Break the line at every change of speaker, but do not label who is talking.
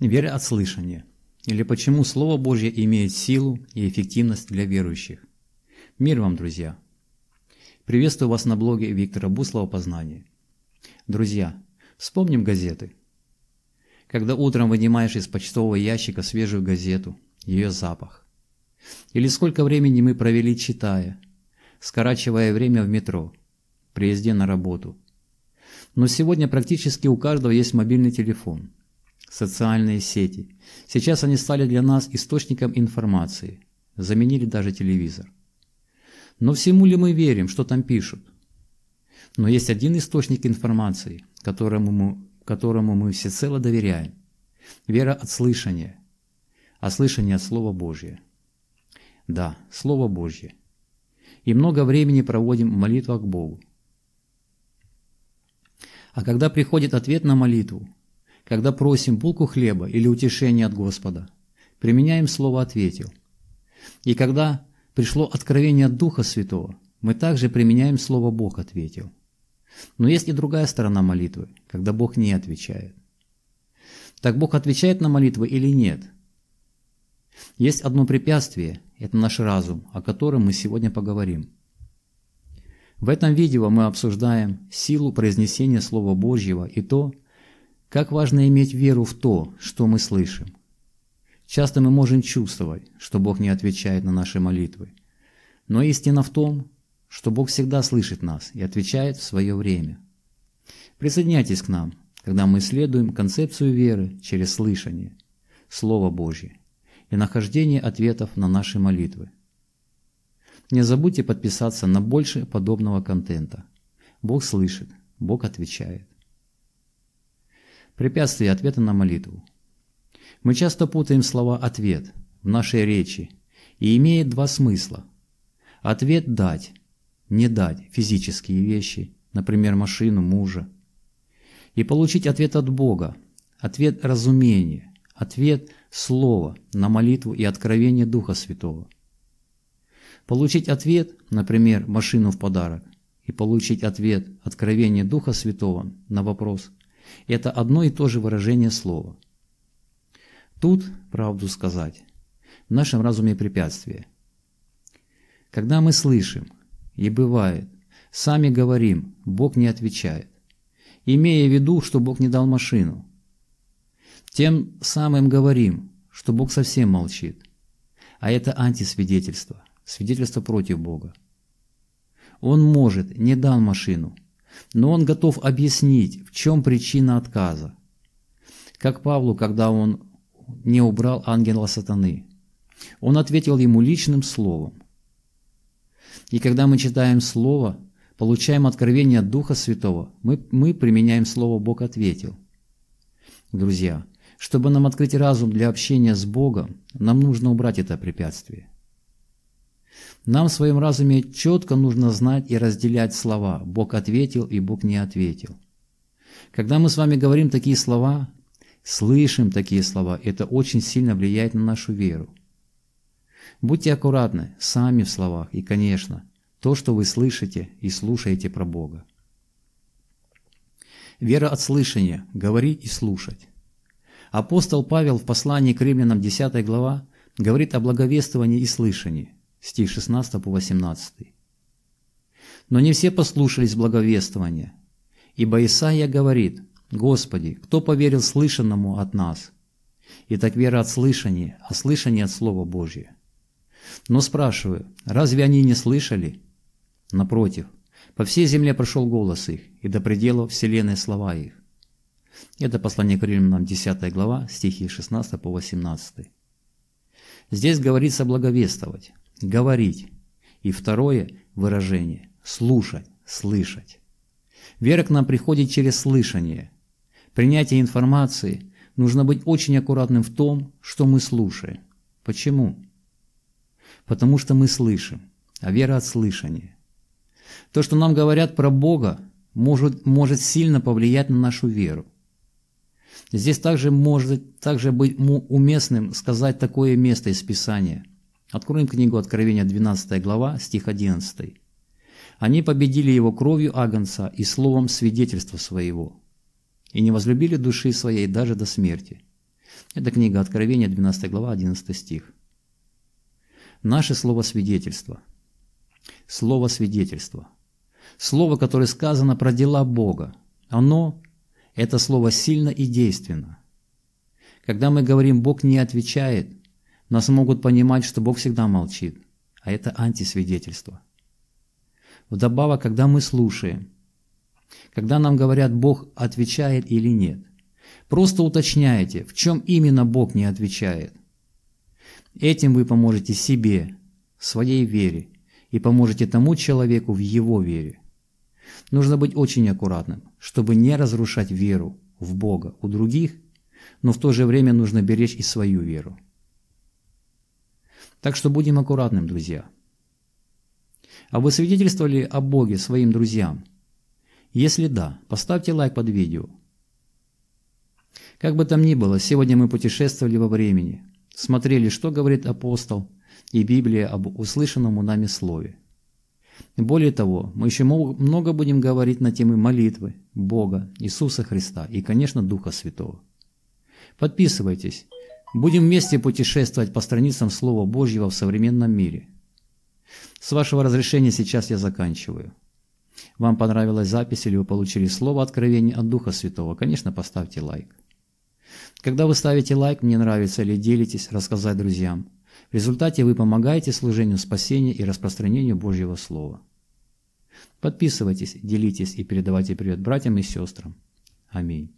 Вера от слышания. Или почему Слово Божье имеет силу и эффективность для верующих. Мир вам, друзья! Приветствую вас на блоге Виктора Буслова «Познание». Друзья, вспомним газеты. Когда утром вынимаешь из почтового ящика свежую газету, ее запах. Или сколько времени мы провели, читая, скорачивая время в метро, приезде на работу. Но сегодня практически у каждого есть мобильный телефон – социальные сети. Сейчас они стали для нас источником информации, заменили даже телевизор. Но всему ли мы верим, что там пишут? Но есть один источник информации, которому мы, которому мы всецело доверяем. Вера от слышания, а слышание от Слова Божье. Да, Слово Божье. И много времени проводим в молитвах к Богу. А когда приходит ответ на молитву, когда просим булку хлеба или утешения от Господа, применяем слово «ответил». И когда пришло откровение от Духа Святого, мы также применяем слово «Бог ответил». Но есть и другая сторона молитвы, когда Бог не отвечает. Так Бог отвечает на молитвы или нет? Есть одно препятствие – это наш разум, о котором мы сегодня поговорим. В этом видео мы обсуждаем силу произнесения Слова Божьего и то, как важно иметь веру в то, что мы слышим. Часто мы можем чувствовать, что Бог не отвечает на наши молитвы. Но истина в том, что Бог всегда слышит нас и отвечает в свое время. Присоединяйтесь к нам, когда мы исследуем концепцию веры через слышание, Слово Божье и нахождение ответов на наши молитвы. Не забудьте подписаться на больше подобного контента. Бог слышит, Бог отвечает. Препятствие ответа на молитву. Мы часто путаем слова «ответ» в нашей речи и имеет два смысла. Ответ «дать», «не дать» физические вещи, например, машину, мужа. И получить ответ от Бога, ответ разумения, ответ слова на молитву и откровение Духа Святого. Получить ответ, например, машину в подарок, и получить ответ откровение Духа Святого на вопрос – это одно и то же выражение слова. Тут, правду сказать, в нашем разуме препятствие. Когда мы слышим, и бывает, сами говорим, Бог не отвечает, имея в виду, что Бог не дал машину. Тем самым говорим, что Бог совсем молчит. А это антисвидетельство, свидетельство против Бога. Он может, не дал машину, но он готов объяснить, в чем причина отказа. Как Павлу, когда он не убрал ангела сатаны. Он ответил ему личным словом. И когда мы читаем Слово, получаем откровение от Духа Святого, мы, мы применяем Слово «Бог ответил». Друзья, чтобы нам открыть разум для общения с Богом, нам нужно убрать это препятствие. Нам своим разуме четко нужно знать и разделять слова «Бог ответил» и «Бог не ответил». Когда мы с вами говорим такие слова, слышим такие слова, это очень сильно влияет на нашу веру. Будьте аккуратны сами в словах и, конечно, то, что вы слышите и слушаете про Бога. Вера от слышания – говорить и слушать. Апостол Павел в послании к римлянам 10 глава говорит о благовествовании и слышании стих 16 по 18. Но не все послушались благовествования, ибо Исаия говорит, «Господи, кто поверил слышанному от нас?» И так вера от слышания, а слышание от Слова Божия. Но спрашиваю, разве они не слышали? Напротив, по всей земле прошел голос их, и до предела вселенной слова их. Это послание к римлянам 10 глава, стихи 16 по 18. Здесь говорится благовествовать. – говорить. И второе выражение – слушать, слышать. Вера к нам приходит через слышание. Принятие информации нужно быть очень аккуратным в том, что мы слушаем. Почему? Потому что мы слышим, а вера от слышания. То, что нам говорят про Бога, может, может сильно повлиять на нашу веру. Здесь также может также быть уместным сказать такое место из Писания – Откроем книгу Откровения 12 глава, стих 11. «Они победили его кровью Агнца и словом свидетельства своего, и не возлюбили души своей даже до смерти». Это книга Откровения 12 глава, 11 стих. Наше слово свидетельство. Слово свидетельство. Слово, которое сказано про дела Бога. Оно, это слово сильно и действенно. Когда мы говорим «Бог не отвечает», нас могут понимать, что Бог всегда молчит, а это антисвидетельство. Вдобавок, когда мы слушаем, когда нам говорят, Бог отвечает или нет, просто уточняйте, в чем именно Бог не отвечает. Этим вы поможете себе, своей вере, и поможете тому человеку в его вере. Нужно быть очень аккуратным, чтобы не разрушать веру в Бога у других, но в то же время нужно беречь и свою веру. Так что будем аккуратным, друзья. А вы свидетельствовали о Боге своим друзьям? Если да, поставьте лайк под видео. Как бы там ни было, сегодня мы путешествовали во времени, смотрели, что говорит апостол и Библия об услышанному нами слове. Более того, мы еще много будем говорить на темы молитвы, Бога, Иисуса Христа и, конечно, Духа Святого. Подписывайтесь, Будем вместе путешествовать по страницам Слова Божьего в современном мире. С вашего разрешения сейчас я заканчиваю. Вам понравилась запись или вы получили слово откровение от Духа Святого, конечно, поставьте лайк. Когда вы ставите лайк «Мне нравится» или делитесь, рассказать друзьям, в результате вы помогаете служению спасения и распространению Божьего Слова. Подписывайтесь, делитесь и передавайте привет братьям и сестрам. Аминь.